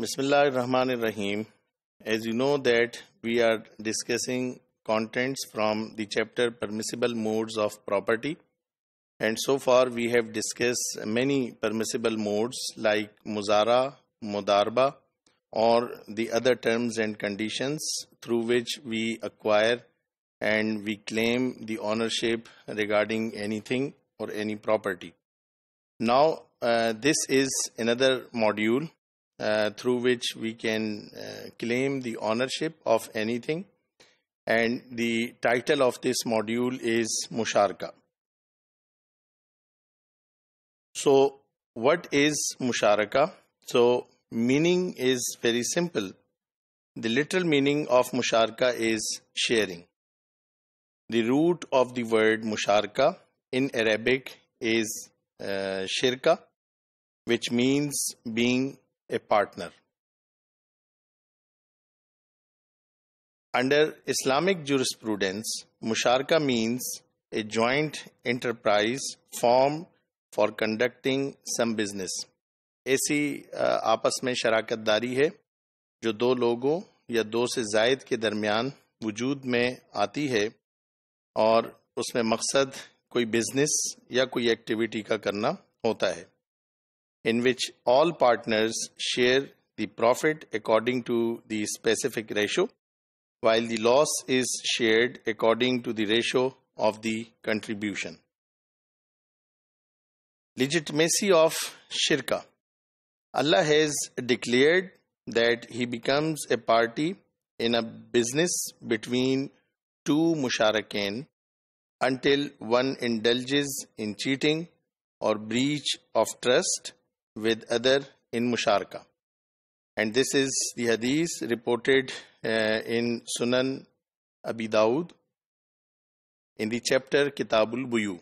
Bismillah Rahman Rahim. As you know that we are discussing contents from the chapter permissible modes of property and so far we have discussed many permissible modes like muzara, mudarba or the other terms and conditions through which we acquire and we claim the ownership regarding anything or any property. Now uh, this is another module uh, through which we can uh, claim the ownership of anything. And the title of this module is Musharka. So, what is Musharaka? So, meaning is very simple. The literal meaning of Musharka is sharing. The root of the word Musharka in Arabic is uh, Shirka, which means being a partner. Under Islamic jurisprudence, musharka means a joint enterprise formed for conducting some business. ऐसी आपस में शराकत दारी है जो दो लोगों या दो से जायद के दरमियान वजूद में आती है और उसमें मकसद कोई बिजनेस या कोई एक्टिविटी का करना होता है in which all partners share the profit according to the specific ratio, while the loss is shared according to the ratio of the contribution. Legitimacy of Shirka Allah has declared that he becomes a party in a business between two musharakain until one indulges in cheating or breach of trust with other in musharka. And this is the hadith reported uh, in Sunan Abi Dawud in the chapter Kitabul Buyu.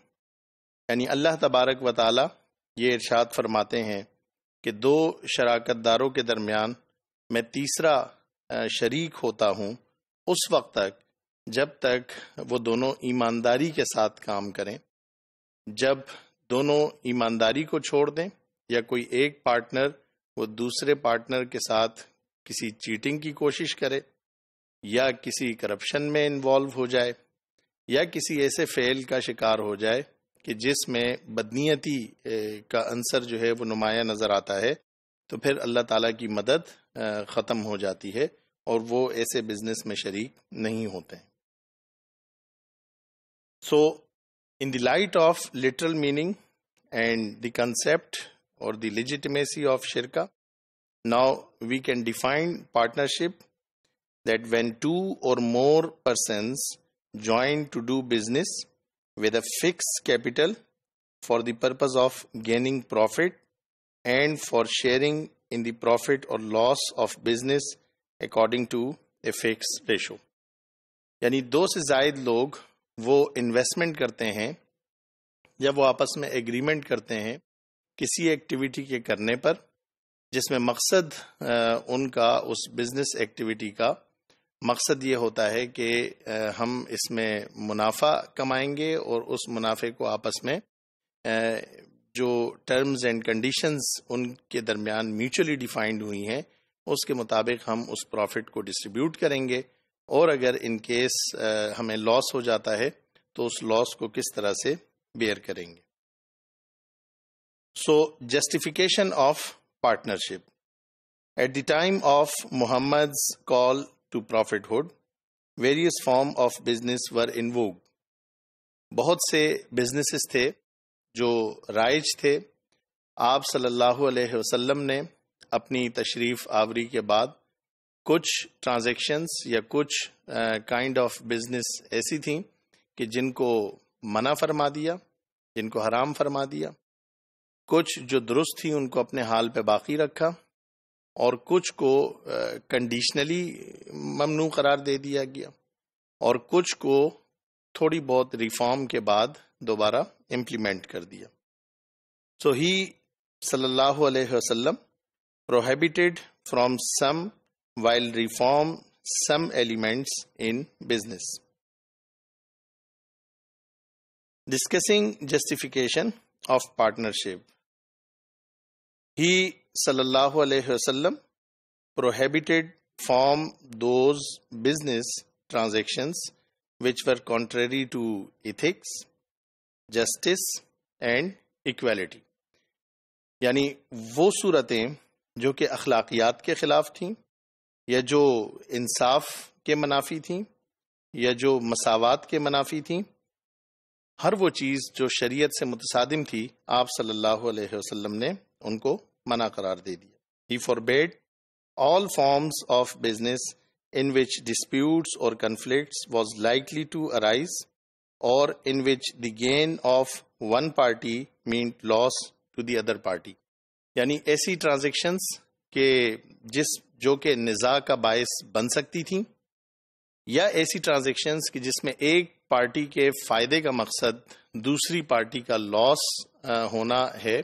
यानी अल्लाह तबारक व ताली ये इरशाद फरमाते हैं कि दो शराकत दारों के दरमियान मैं तीसरा शरीक होता हूँ उस वक्त तक जब तक वो दोनों ईमानदारी के साथ काम करें जब दोनों ईमानदारी को छोड़ दें या कोई एक पार्टनर वो दूसरे पार्टनर के साथ किसी चीटिंग की कोशिश करे या किसी करप्शन में इन्वॉल्व हो जाए या किसी ऐसे फेल का शिकार हो जाए कि जिसमें बदनीयती का अंसर जो है वो नुमाया नज़र आता है तो फिर अल्लाह ताला की मदद ख़त्म हो जाती है और वो ऐसे बिजनेस में शरीक नहीं होते so in the light of literal meaning and the concept or the legitimacy of shirka. Now we can define partnership that when two or more persons join to do business with a fixed capital for the purpose of gaining profit and for sharing in the profit or loss of business according to a fixed ratio. yani do se zyada log wo investment karte hain jab wo aapas mein agreement karte hain किसी activity के करने पर जिसमें मकसद उनका उस business activity का मकसद ये होता है कि हम इसमें मुनाफा कमाएंगे और उस मुनाफे को आपस में जो टर्म्स एंड कंडीशंस उनके दरमियान म्यूचुअली डिफाइंड हुई हैं उसके मुताबिक हम उस प्रॉफिट को डिस्ट्रीब्यूट करेंगे और अगर इन केस हमें लॉस हो जाता है तो उस लॉस को किस तरह से बेयर करेंगे So, justification of partnership. At the time of Muhammad's call to prophethood, various form of business were in vogue. बहुत से businesses थे जो राइज थे आप सल्लल्लाहु अलैहि वसल्लम ने अपनी तशरीफ आवरी के बाद कुछ ट्रांजैक्शंस या कुछ काइंड ऑफ बिजनेस ऐसी थी कि जिनको मना फरमा दिया जिनको हराम फरमा दिया कुछ जो दुरुस्त थी उनको अपने हाल पे बाकी रखा और कुछ को कंडीशनली ममनू करार दे दिया गया और कुछ को थोड़ी बहुत रिफॉर्म के बाद दोबारा इम्प्लीमेंट कर दिया सो ही सल्लल्लाहु अलैहि वसल्लम prohibited from some while reform some elements in business discussing justification of partnership he sallallahu alaihi wasallam prohibited from those business transactions which were contrary to ethics justice and equality yani wo suratein jo ke akhlaqiyat ke khilaf thi ya jo insaaf ke मनाफी thi ya jo masawat ke मनाफी thi हर वो चीज़ जो शरीयत से मुतसादिम थी आप सल्लल्लाहु अलैहि वसल्लम ने उनको मना करार दे दिया he forbade all forms of business in which dispute or conflict was likely to arise or in which the gain of one party mean loss to the other party यानी ऐसी ट्रांजेक्शन्स के जिस जो कि निज़ा का बायस बन सकती थी या ऐसी ट्रांजेक्शन्स की जिसमें एक पार्टी के फ़ायदे का मकसद दूसरी पार्टी का लॉस होना है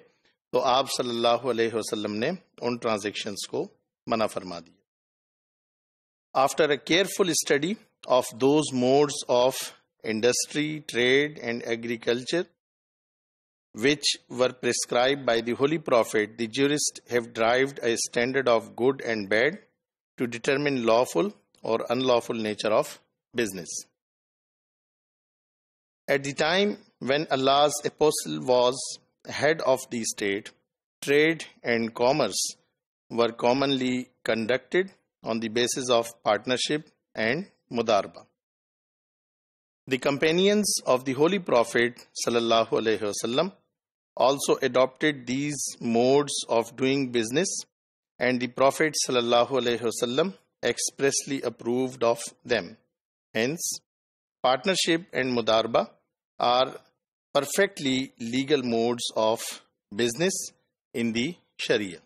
तो आप सल्लल्लाहु अलैहि वसल्लम ने उन ट्रांजेक्शन्स को मना फरमा दिया after a careful study of those modes of industry trade and agriculture which were prescribe by the holy prophet jurist jurist have derived a standard of good and bad to determine lawful or unlawful nature of business at the time when Allah's apostle was head of the state, trade and commerce were commonly conducted on the basis of partnership and mudarba. The companions of the Holy Prophet wasallam also adopted these modes of doing business, and the Prophet wasallam expressly approved of them. Hence, partnership and mudarba are perfectly legal modes of business in the Sharia.